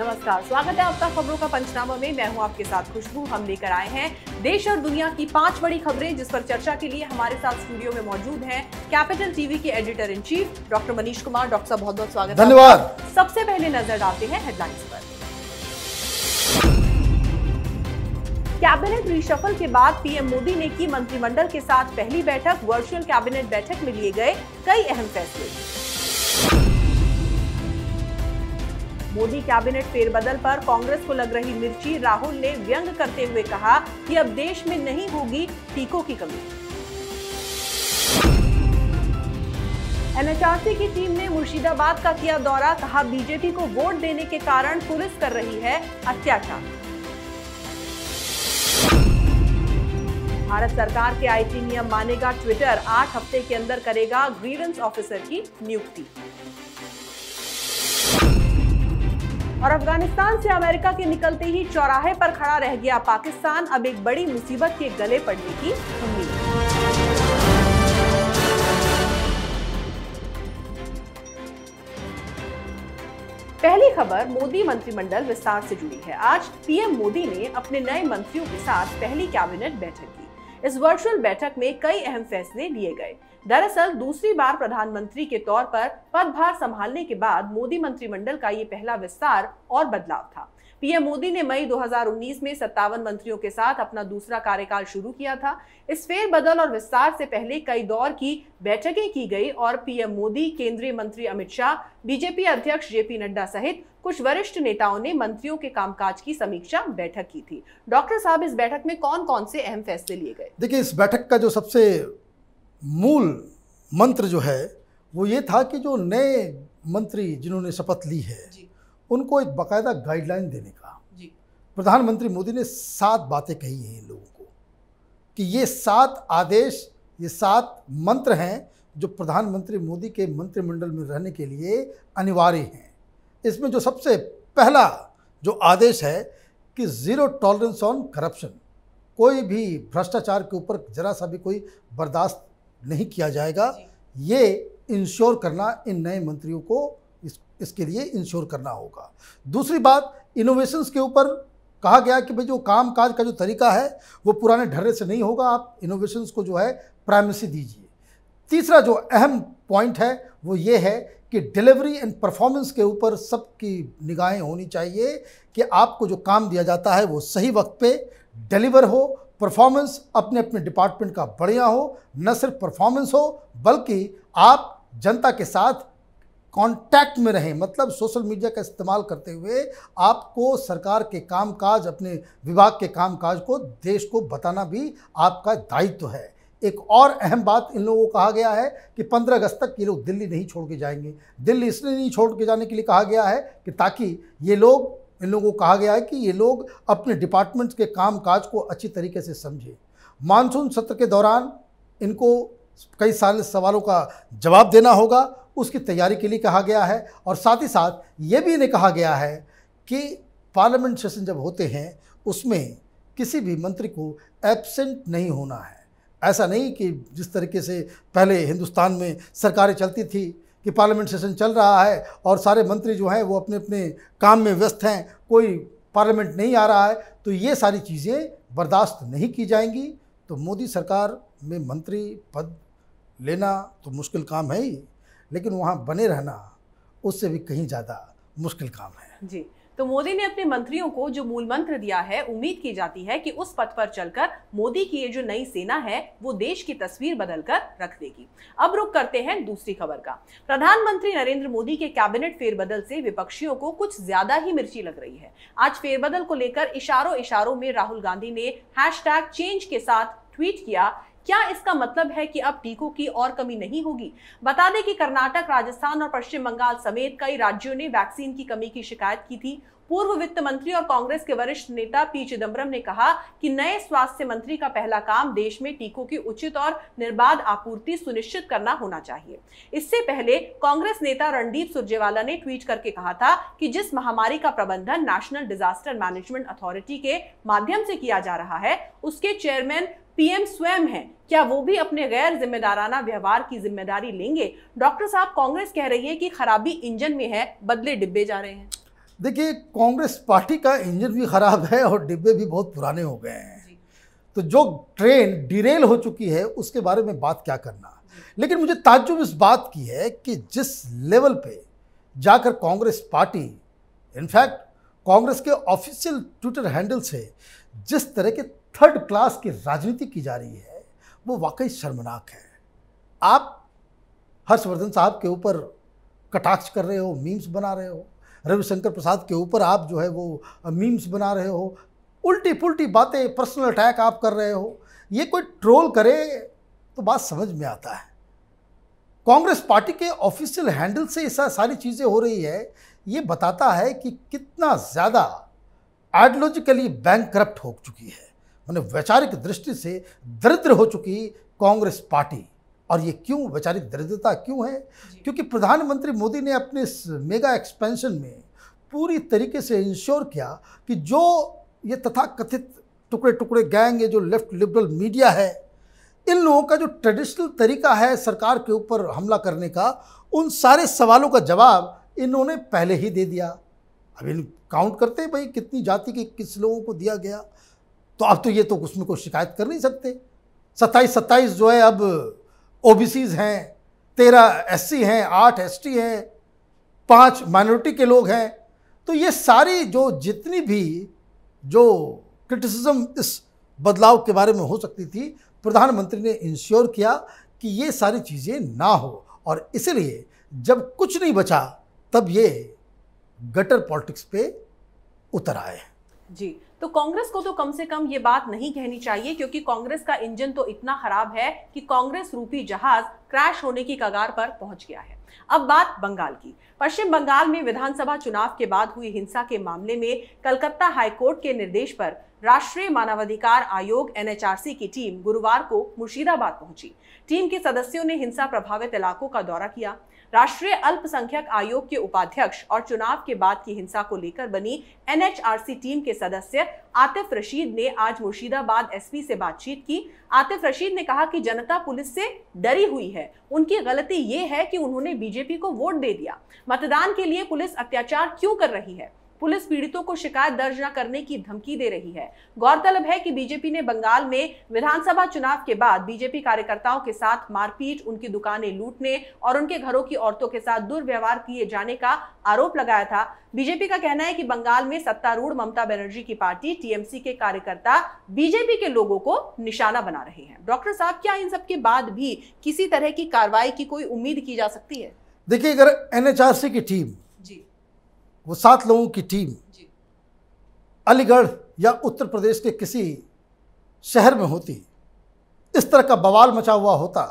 नमस्कार स्वागत है आपका खबरों का पंचनामा में मैं हूं आपके साथ खुशबू हम लेकर आए हैं देश और दुनिया की पांच बड़ी खबरें जिस पर चर्चा के लिए हमारे साथ स्टूडियो में मौजूद हैं कैपिटल टीवी के editor in chief doctor Manish Kumar doctor साहब बहुत बहुत स्वागत धन्यवाद सबसे पहले नजर डालते हैं हेडलाइंस पर कैबिनेट रिशफल के बाद पीएम मोदी ने की मंत्रिमंडल के साथ पहली बैठक वर्चुअल कैबिनेट बैठक में लिए गए कई अहम फैसले मोदी कैबिनेट फेरबदल पर कांग्रेस को लग रही मिर्ची राहुल ने व्यंग करते हुए कहा कि अब देश में नहीं होगी टीकों की कमी एनएचआरसी की टीम ने मुर्शिदाबाद का किया दौरा कहा बीजेपी को वोट देने के कारण पुलिस कर रही है अत्याचार भारत सरकार के आईटी नियम मानेगा ट्विटर आठ हफ्ते के अंदर करेगा ग्रीवेंस ऑफिसर की नियुक्ति और अफगानिस्तान से अमेरिका के निकलते ही चौराहे पर खड़ा रह गया पाकिस्तान अब एक बड़ी मुसीबत के गले पड़ने की उम्मीद पहली खबर मोदी मंत्रिमंडल विस्तार से जुड़ी है आज पीएम मोदी ने अपने नए मंत्रियों के साथ पहली कैबिनेट बैठक की इस वर्चुअल बैठक में कई अहम फैसले लिए गए दरअसल दूसरी बार प्रधानमंत्री के तौर पर पदभार संभालने के बाद मोदी मंत्रिमंडल का ये पहला विस्तार और बदलाव था पीएम मोदी ने मई 2019 में सत्तावन मंत्रियों के साथ अपना दूसरा कार्यकाल शुरू किया था इस फेरबदल और विस्तार से पहले कई दौर की बैठकें की गई और पीएम मोदी केंद्रीय मंत्री अमित शाह बीजेपी अध्यक्ष जेपी नड्डा सहित कुछ वरिष्ठ नेताओं ने मंत्रियों के कामकाज की समीक्षा बैठक की थी डॉक्टर साहब इस बैठक में कौन कौन से अहम फैसले लिए गए देखिए इस बैठक का जो सबसे मूल मंत्र जो है वो ये था कि जो नए मंत्री जिन्होंने शपथ ली है उनको एक बाकायदा गाइडलाइन देने का प्रधानमंत्री मोदी ने सात बातें कही हैं इन लोगों को कि ये सात आदेश ये सात मंत्र हैं जो प्रधानमंत्री मोदी के मंत्रिमंडल में रहने के लिए अनिवार्य हैं इसमें जो सबसे पहला जो आदेश है कि ज़ीरो टॉलरेंस ऑन करप्शन कोई भी भ्रष्टाचार के ऊपर जरा सा भी कोई बर्दाश्त नहीं किया जाएगा ये इंश्योर करना इन नए मंत्रियों को इसके लिए इंश्योर करना होगा दूसरी बात इनोवेशंस के ऊपर कहा गया कि भाई जो काम काज का जो तरीका है वो पुराने ढर्रे से नहीं होगा आप इनोवेशंस को जो है प्राइमेसी दीजिए तीसरा जो अहम पॉइंट है वो ये है कि डिलीवरी एंड परफॉर्मेंस के ऊपर सबकी निगाहें होनी चाहिए कि आपको जो काम दिया जाता है वो सही वक्त पे डिलीवर हो परफॉर्मेंस अपने अपने डिपार्टमेंट का बढ़िया हो न सिर्फ परफॉर्मेंस हो बल्कि आप जनता के साथ कांटेक्ट में रहें मतलब सोशल मीडिया का इस्तेमाल करते हुए आपको सरकार के कामकाज अपने विभाग के कामकाज को देश को बताना भी आपका दायित्व है एक और अहम बात इन लोगों को कहा गया है कि 15 अगस्त तक ये लोग दिल्ली नहीं छोड़ के जाएंगे दिल्ली इसलिए नहीं छोड़ के जाने के लिए कहा गया है कि ताकि ये लोग इन लोगों को कहा गया है कि ये लोग अपने डिपार्टमेंट्स के कामकाज को अच्छी तरीके से समझें मानसून सत्र के दौरान इनको कई सारे सवालों का जवाब देना होगा उसकी तैयारी के लिए कहा गया है और साथ ही साथ ये भी इन्हें कहा गया है कि पार्लियामेंट सेशन जब होते हैं उसमें किसी भी मंत्री को एबसेंट नहीं होना है ऐसा नहीं कि जिस तरीके से पहले हिंदुस्तान में सरकारें चलती थी कि पार्लियामेंट सेशन चल रहा है और सारे मंत्री जो हैं वो अपने अपने काम में व्यस्त हैं कोई पार्लियामेंट नहीं आ रहा है तो ये सारी चीज़ें बर्दाश्त नहीं की जाएंगी तो मोदी सरकार में मंत्री पद लेना तो मुश्किल काम है ही लेकिन वहाँ बने रहना उससे भी कहीं ज़्यादा मुश्किल काम है जी तो मोदी ने अपने मंत्रियों को जो मूल मंत्र दिया है उम्मीद की जाती है कि उस पथ पर चलकर मोदी की ये जो नई सेना है वो देश की तस्वीर बदलकर रख देगी अब रुक करते हैं दूसरी खबर का प्रधानमंत्री नरेंद्र मोदी के कैबिनेट फेरबदल से विपक्षियों को कुछ ज्यादा ही मिर्ची लग रही है आज फेरबदल को लेकर इशारों इशारों में राहुल गांधी ने हैश चेंज के साथ ट्वीट किया क्या इसका मतलब है कि अब टीकों की और कमी नहीं होगी बता दें कि कर्नाटक राजस्थान और पश्चिम बंगाल समेत कई राज्यों ने वैक्सीन की कमी की शिकायत की थी पूर्व वित्त मंत्री और कांग्रेस के वरिष्ठ नेता पी चिदम्बरम ने कहा कि नए स्वास्थ्य मंत्री का पहला काम देश में टीकों की उचित और निर्बाध आपूर्ति सुनिश्चित करना होना चाहिए इससे पहले कांग्रेस नेता रणदीप सुरजेवाला ने ट्वीट करके कहा था कि जिस महामारी का प्रबंधन नेशनल डिजास्टर मैनेजमेंट अथॉरिटी के माध्यम से किया जा रहा है उसके चेयरमैन पीएम स्वयं है क्या वो भी अपने गैर जिम्मेदाराना व्यवहार की जिम्मेदारी लेंगे डॉक्टर साहब कांग्रेस कह रही है कि खराबी इंजन में है बदले डिब्बे जा रहे हैं देखिए कांग्रेस पार्टी का इंजन भी खराब है और डिब्बे भी बहुत पुराने हो गए हैं तो जो ट्रेन डिरेल हो चुकी है उसके बारे में बात क्या करना लेकिन मुझे ताज्जुब इस बात की है कि जिस लेवल पे जाकर कांग्रेस पार्टी इनफैक्ट कांग्रेस के ऑफिशियल ट्विटर हैंडल से जिस तरह के थर्ड क्लास की राजनीति की जा रही है वो वाकई शर्मनाक है आप हर्षवर्धन साहब के ऊपर कटाक्ष कर रहे हो मीम्स बना रहे हो रविशंकर प्रसाद के ऊपर आप जो है वो मीम्स बना रहे हो उल्टी पुल्टी बातें पर्सनल अटैक आप कर रहे हो ये कोई ट्रोल करे तो बात समझ में आता है कांग्रेस पार्टी के ऑफिशियल हैंडल से ऐसा सारी चीज़ें हो रही है ये बताता है कि कितना ज़्यादा आइडियोलॉजिकली बैंक करप्ट हो चुकी है मैंने वैचारिक दृष्टि से दरिद्र हो चुकी कांग्रेस पार्टी और ये क्यों वैचारिक दरिद्रता क्यों है क्योंकि प्रधानमंत्री मोदी ने अपने इस मेगा एक्सपेंशन में पूरी तरीके से इंश्योर किया कि जो ये तथा कथित टुकड़े टुकड़े गैंग ये जो लेफ्ट लिबरल मीडिया है इन लोगों का जो ट्रेडिशनल तरीका है सरकार के ऊपर हमला करने का उन सारे सवालों का जवाब इन्होंने पहले ही दे दिया अब इन काउंट करते हैं भाई कितनी जाति के किस लोगों को दिया गया तो अब तो ये तो उसमें कोई शिकायत कर नहीं सकते सत्ताईस सत्ताईस जो है अब ओ हैं तेरह एस सी हैं आठ एस टी हैं पाँच माइनॉरिटी के लोग हैं तो ये सारी जो जितनी भी जो क्रिटिसिज्म इस बदलाव के बारे में हो सकती थी प्रधानमंत्री ने इंश्योर किया कि ये सारी चीज़ें ना हो और इसलिए जब कुछ नहीं बचा तब ये गटर पॉलिटिक्स पे उतर आए जी तो कांग्रेस को तो कम से कम ये बात नहीं कहनी चाहिए क्योंकि कांग्रेस का इंजन तो इतना खराब है कि कांग्रेस रूपी जहाज क्रैश होने की कगार पर पहुंच गया है अब बात बंगाल की पश्चिम बंगाल में विधानसभा चुनाव के बाद हुई हिंसा के मामले में कलकत्ता हाईकोर्ट के निर्देश पर राष्ट्रीय मानवाधिकार आयोग एनएचआरसी की टीम गुरुवार को मुर्शिदाबाद पहुंची टीम के सदस्यों ने हिंसा प्रभावित इलाकों का दौरा किया राष्ट्रीय अल्पसंख्यक आयोग के उपाध्यक्ष और चुनाव के बाद की हिंसा को लेकर बनी एनएचआरसी टीम के सदस्य आतिफ रशीद ने आज मुर्शिदाबाद एसपी से बातचीत की आतिफ रशीद ने कहा कि जनता पुलिस से डरी हुई है उनकी गलती ये है कि उन्होंने बीजेपी को वोट दे दिया मतदान के लिए पुलिस अत्याचार क्यों कर रही है पुलिस पीड़ितों को शिकायत दर्ज न करने की धमकी दे रही है गौरतलब है कि बीजेपी ने बंगाल में विधानसभा चुनाव के बाद बीजेपी कार्यकर्ताओं के साथ मारपीट उनकी दुकानें लूटने और उनके घरों की औरतों के साथ दुर्व्यवहार किए जाने का आरोप लगाया था बीजेपी का कहना है कि बंगाल में सत्तारूढ़ ममता बनर्जी की पार्टी टीएमसी के कार्यकर्ता बीजेपी के लोगों को निशाना बना रहे हैं डॉक्टर साहब क्या इन सब के बाद भी किसी तरह की कार्रवाई की कोई उम्मीद की जा सकती है देखिए अगर एनएचआरसी की टीम वो सात लोगों की टीम अलीगढ़ या उत्तर प्रदेश के किसी शहर में होती इस तरह का बवाल मचा हुआ होता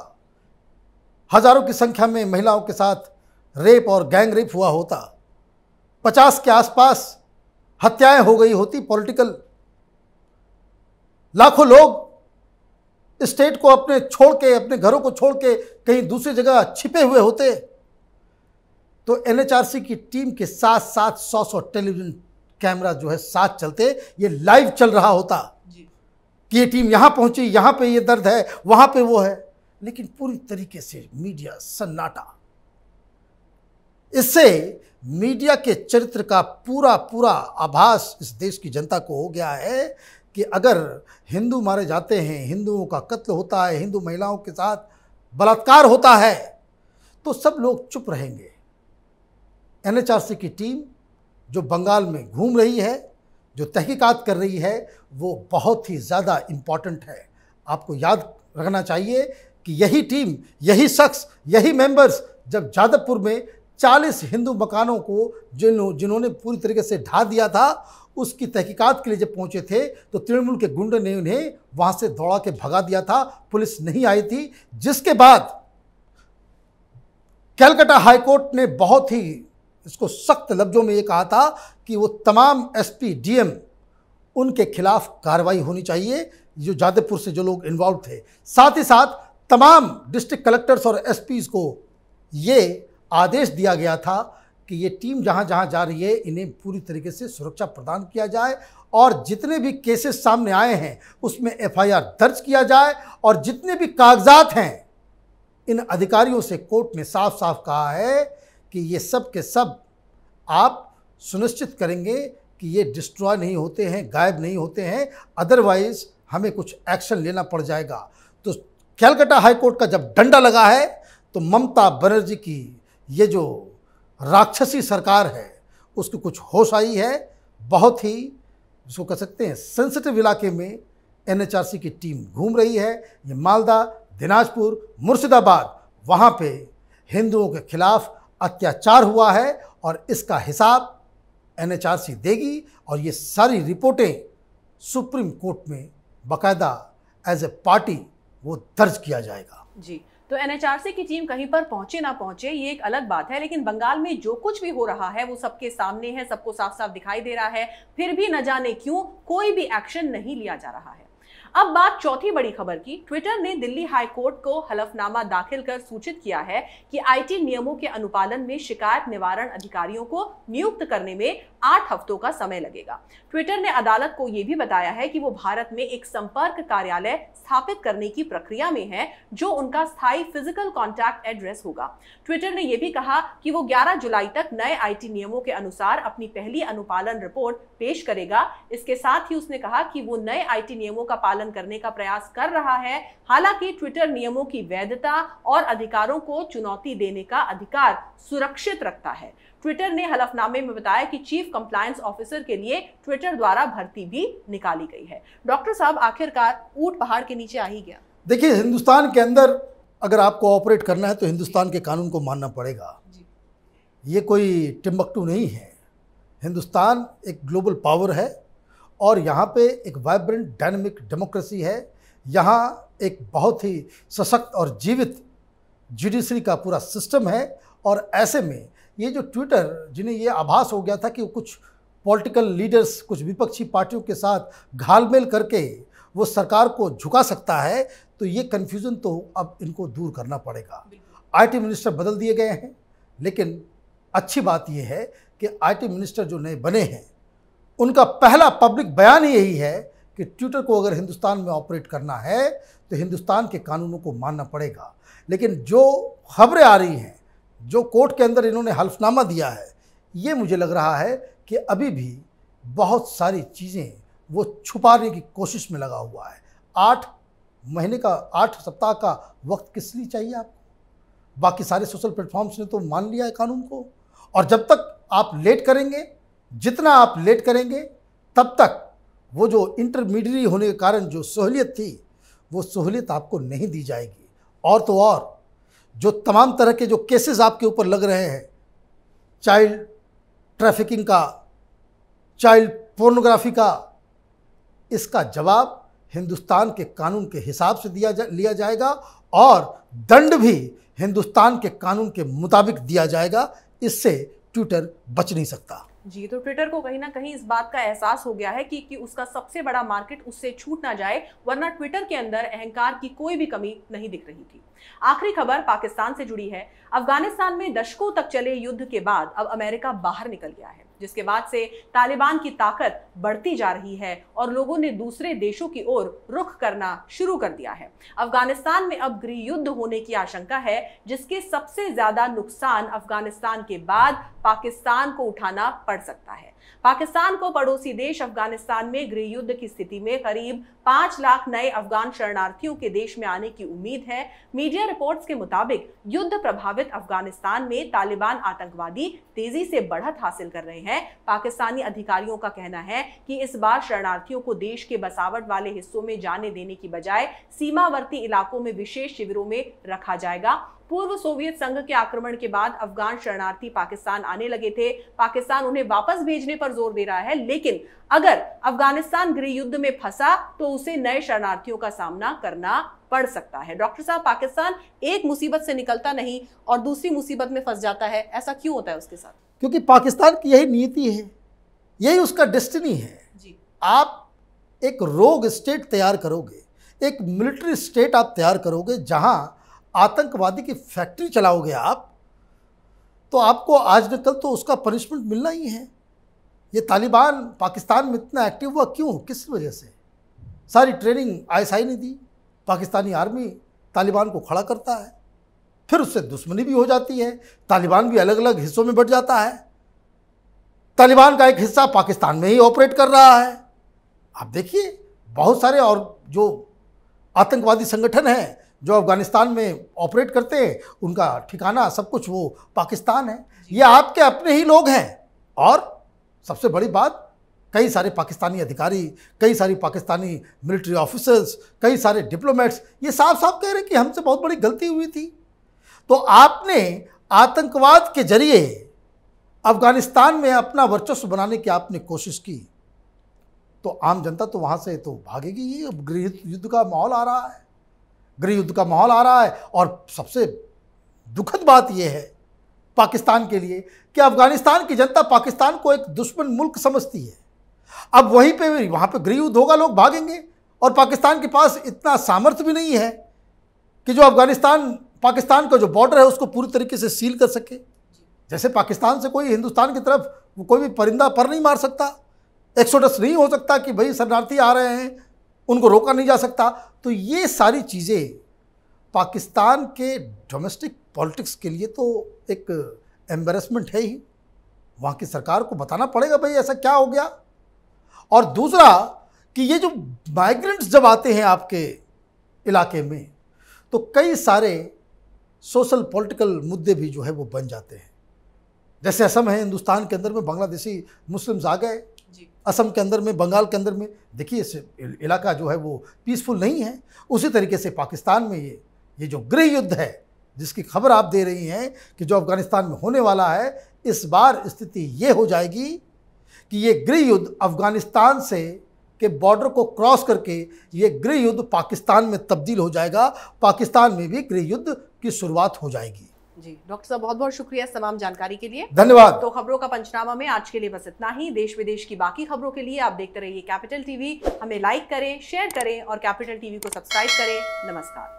हजारों की संख्या में महिलाओं के साथ रेप और गैंग रेप हुआ होता पचास के आसपास हत्याएं हो गई होती पॉलिटिकल लाखों लोग स्टेट को अपने छोड़ के अपने घरों को छोड़ के कहीं दूसरी जगह छिपे हुए होते तो एनएचआरसी की टीम के साथ साथ सौ सौ टेलीविजन कैमरा जो है साथ चलते ये लाइव चल रहा होता कि ये टीम यहाँ पहुँची यहाँ पे ये दर्द है वहाँ पे वो है लेकिन पूरी तरीके से मीडिया सन्नाटा इससे मीडिया के चरित्र का पूरा पूरा आभास इस देश की जनता को हो गया है कि अगर हिंदू मारे जाते हैं हिंदुओं का कत्ल होता है हिंदू महिलाओं के साथ बलात्कार होता है तो सब लोग चुप रहेंगे एन की टीम जो बंगाल में घूम रही है जो तहकीकात कर रही है वो बहुत ही ज़्यादा इम्पॉर्टेंट है आपको याद रखना चाहिए कि यही टीम यही शख्स यही मेंबर्स जब जादवपुर में 40 हिंदू मकानों को जिन जिन्होंने पूरी तरीके से ढा दिया था उसकी तहकीकात के लिए जब पहुंचे थे तो तृणमूल के गुंड ने उन्हें वहां से दौड़ा के भगा दिया था पुलिस नहीं आई थी जिसके बाद कैलकाटा हाईकोर्ट ने बहुत ही इसको सख्त लफ्ज़ों में ये कहा था कि वो तमाम एसपी डीएम उनके खिलाफ कार्रवाई होनी चाहिए जो जादवपुर से जो लोग इन्वॉल्व थे साथ ही साथ तमाम डिस्ट्रिक्ट कलेक्टर्स और एस को ये आदेश दिया गया था कि ये टीम जहाँ जहाँ जा रही है इन्हें पूरी तरीके से सुरक्षा प्रदान किया जाए और जितने भी केसेस सामने आए हैं उसमें एफआईआर दर्ज किया जाए और जितने भी कागजात हैं इन अधिकारियों से कोर्ट ने साफ साफ कहा है कि ये सब के सब आप सुनिश्चित करेंगे कि ये डिस्ट्रॉय नहीं होते हैं गायब नहीं होते हैं अदरवाइज हमें कुछ एक्शन लेना पड़ जाएगा तो कैलकाटा हाईकोर्ट का जब डंडा लगा है तो ममता बनर्जी की ये जो राक्षसी सरकार है उसकी कुछ होश आई है बहुत ही जिसको कह सकते हैं सेंसिटिव इलाके में एनएचआरसी की टीम घूम रही है ये मालदा दिनाजपुर मुर्शिदाबाद वहाँ पे हिंदुओं के खिलाफ़ अत्याचार हुआ है और इसका हिसाब एन देगी और ये सारी रिपोर्टें सुप्रीम कोर्ट में बाकायदा एज ए पार्टी वो दर्ज किया जाएगा जी तो एन की टीम कहीं पर पहुंचे ना पहुंचे ये एक अलग बात है लेकिन बंगाल में जो कुछ भी हो रहा है वो सबके सामने है सबको साफ साफ दिखाई दे रहा है फिर भी न जाने क्यों कोई भी एक्शन नहीं लिया जा रहा है अब बात चौथी बड़ी खबर की ट्विटर ने दिल्ली हाईकोर्ट को हलफनामा दाखिल कर सूचित किया है कि आईटी नियमों के अनुपालन में शिकायत निवारण अधिकारियों को नियुक्त करने में आठ हफ्तों का समय लगेगा ट्विटर ने अदालत को यह भी बताया है कि वो भारत में एक संपर्क कार्यालय स्थापित करने की प्रक्रिया में है जो उनका स्थायी फिजिकल कॉन्टैक्ट एड्रेस होगा ट्विटर ने यह भी कहा कि वो 11 जुलाई तक नए आईटी नियमों के अनुसार अपनी पहली अनुपालन रिपोर्ट पेश करेगा इसके साथ ही उसने कहा कि वो नए आईटी नियमों का पालन करने का प्रयास कर रहा है हालांकि ट्विटर नियमों की वैधता और अधिकारों को चुनौती देने का अधिकार सुरक्षित रखता है ट्विटर ने हलफनामे में बताया कि चीफ कंप्लायंस ऑफिसर के लिए ट्विटर द्वारा भर्ती भी निकाली गई है डॉक्टर साहब आखिरकार ऊट पहाड़ के नीचे आ ही गया देखिए हिंदुस्तान के अंदर अगर आपको ऑपरेट करना है तो हिंदुस्तान के कानून को मानना पड़ेगा ये कोई टिम्बकटू नहीं है हिंदुस्तान एक ग्लोबल पावर है और यहाँ पे एक वाइब्रेंट डायनमिक डेमोक्रेसी है यहाँ एक बहुत ही सशक्त और जीवित जुडिशरी का पूरा सिस्टम है और ऐसे में ये जो ट्विटर जिन्हें ये आभास हो गया था कि कुछ पॉलिटिकल लीडर्स कुछ विपक्षी पार्टियों के साथ घालमेल करके वो सरकार को झुका सकता है तो ये कन्फ्यूज़न तो अब इनको दूर करना पड़ेगा आईटी मिनिस्टर बदल दिए गए हैं लेकिन अच्छी बात यह है कि आईटी मिनिस्टर जो नए बने हैं उनका पहला पब्लिक बयान यही है कि ट्विटर को अगर हिंदुस्तान में ऑपरेट करना है तो हिंदुस्तान के कानूनों को मानना पड़ेगा लेकिन जो खबरें आ रही हैं जो कोर्ट के अंदर इन्होंने हल्फनामा दिया है ये मुझे लग रहा है कि अभी भी बहुत सारी चीज़ें वो छुपाने की कोशिश में लगा हुआ है आठ महीने का आठ सप्ताह का वक्त किस लिए चाहिए आपको बाकी सारे सोशल प्लेटफॉर्म्स ने तो मान लिया है कानून को और जब तक आप लेट करेंगे जितना आप लेट करेंगे तब तक वो जो इंटरमीडियरी होने के कारण जो सहूलियत थी वो सहूलियत आपको नहीं दी जाएगी और तो और जो तमाम तरह के जो केसेस आपके ऊपर लग रहे हैं चाइल्ड ट्रैफिकिंग का चाइल्ड पोर्नोग्राफी का इसका जवाब हिंदुस्तान के कानून के हिसाब से दिया जा लिया जाएगा और दंड भी हिंदुस्तान के कानून के मुताबिक दिया जाएगा इससे ट्विटर बच नहीं सकता जी तो ट्विटर को कहीं ना कहीं इस बात का एहसास हो गया है कि, कि उसका सबसे बड़ा मार्केट उससे छूट ना जाए वरना ट्विटर के अंदर अहंकार की कोई भी कमी नहीं दिख रही थी आखिरी खबर पाकिस्तान से जुड़ी है अफगानिस्तान में दशकों तक चले युद्ध के बाद अब अमेरिका बाहर निकल गया है जिसके बाद से तालिबान की ताकत बढ़ती जा रही है और लोगों ने दूसरे देशों की ओर रुख करना शुरू कर दिया है अफगानिस्तान में अब गृह युद्ध होने की आशंका है जिसके सबसे ज्यादा नुकसान अफगानिस्तान के बाद पाकिस्तान को उठाना पड़ सकता है पाकिस्तान को पड़ोसी देश अफगानिस्तान में गृह युद्ध की स्थिति में करीब पांच लाख नए अफगान शरणार्थियों के देश में आने की उम्मीद है मीडिया रिपोर्ट्स के मुताबिक युद्ध प्रभावित अफगानिस्तान में तालिबान आतंकवादी तेजी से बढ़त हासिल कर रहे हैं पाकिस्तानी अधिकारियों का कहना है कि इस बार शरणार्थियों को देश के बसावट वाले हिस्सों में जाने देने की बजाय सीमावर्ती इलाकों में विशेष शिविरों में रखा जाएगा पूर्व सोवियत संघ के आक्रमण के बाद अफगान शरणार्थी पाकिस्तान आने लगे थे पाकिस्तान उन्हें वापस भेजने पर पर जोर दे रहा है लेकिन अगर अफगानिस्तान गृह युद्ध में फंसा तो उसे नए शरणार्थियों का सामना करना पड़ सकता है डॉक्टर साहब पाकिस्तान एक मुसीबत से निकलता नहीं और दूसरी मुसीबत में फंस जाता है ऐसा क्यों होता है उसके साथ क्योंकि पाकिस्तान की यही नीति है यही उसका डेस्टिनी है जी आप एक रोग स्टेट तैयार करोगे एक मिलिट्री स्टेट आप तैयार करोगे जहां आतंकवादी की फैक्ट्री चलाओगे आप तो आपको आज न कल तो उसका पनिशमेंट मिलना ही है ये तालिबान पाकिस्तान में इतना एक्टिव हुआ क्यों किस वजह से सारी ट्रेनिंग आईएसआई ने दी पाकिस्तानी आर्मी तालिबान को खड़ा करता है फिर उससे दुश्मनी भी हो जाती है तालिबान भी अलग अलग हिस्सों में बढ़ जाता है तालिबान का एक हिस्सा पाकिस्तान में ही ऑपरेट कर रहा है आप देखिए बहुत सारे और जो आतंकवादी संगठन हैं जो अफगानिस्तान में ऑपरेट करते हैं उनका ठिकाना सब कुछ वो पाकिस्तान है ये आपके अपने ही लोग हैं और सबसे बड़ी बात कई सारे पाकिस्तानी अधिकारी कई सारी पाकिस्तानी मिलिट्री ऑफिसर्स कई सारे डिप्लोमेट्स ये साफ साफ कह रहे हैं कि हमसे बहुत बड़ी गलती हुई थी तो आपने आतंकवाद के जरिए अफगानिस्तान में अपना वर्चस्व बनाने की आपने कोशिश की तो आम जनता तो वहाँ से तो भागेगी ही अब गृह युद्ध का माहौल आ रहा है गृह युद्ध का माहौल आ रहा है और सबसे दुखद बात यह है पाकिस्तान के लिए कि अफगानिस्तान की जनता पाकिस्तान को एक दुश्मन मुल्क समझती है अब वहीं पे वहाँ पे गृहयुद्ध होगा लोग भागेंगे और पाकिस्तान के पास इतना सामर्थ्य भी नहीं है कि जो अफगानिस्तान पाकिस्तान का जो बॉर्डर है उसको पूरी तरीके से सील कर सके जैसे पाकिस्तान से कोई हिंदुस्तान की तरफ कोई भी परिंदा पर नहीं मार सकता एक्सोडस नहीं हो सकता कि भाई शरणार्थी आ रहे हैं उनको रोका नहीं जा सकता तो ये सारी चीज़ें पाकिस्तान के डोमेस्टिक पॉलिटिक्स के लिए तो एक एम्बेरसमेंट है ही वहाँ की सरकार को बताना पड़ेगा भाई ऐसा क्या हो गया और दूसरा कि ये जो माइग्रेंट्स जब आते हैं आपके इलाके में तो कई सारे सोशल पॉलिटिकल मुद्दे भी जो है वो बन जाते हैं जैसे असम है हिंदुस्तान के अंदर में बांग्लादेशी मुस्लिम्स आ गए असम के अंदर में बंगाल के अंदर में देखिए इलाका जो है वो पीसफुल नहीं है उसी तरीके से पाकिस्तान में ये ये जो गृह युद्ध है जिसकी खबर आप दे रही हैं कि जो अफगानिस्तान में होने वाला है इस बार स्थिति ये हो जाएगी कि ये गृह युद्ध अफगानिस्तान से के बॉर्डर को क्रॉस करके ये गृह युद्ध पाकिस्तान में तब्दील हो जाएगा पाकिस्तान में भी गृह युद्ध की शुरुआत हो जाएगी जी डॉक्टर साहब बहुत बहुत शुक्रिया तमाम जानकारी के लिए धन्यवाद तो खबरों का पंचनामा में आज के लिए बस इतना ही देश विदेश की बाकी खबरों के लिए आप देखते रहिए कैपिटल टीवी हमें लाइक करें शेयर करें और कैपिटल टीवी को सब्सक्राइब करें नमस्कार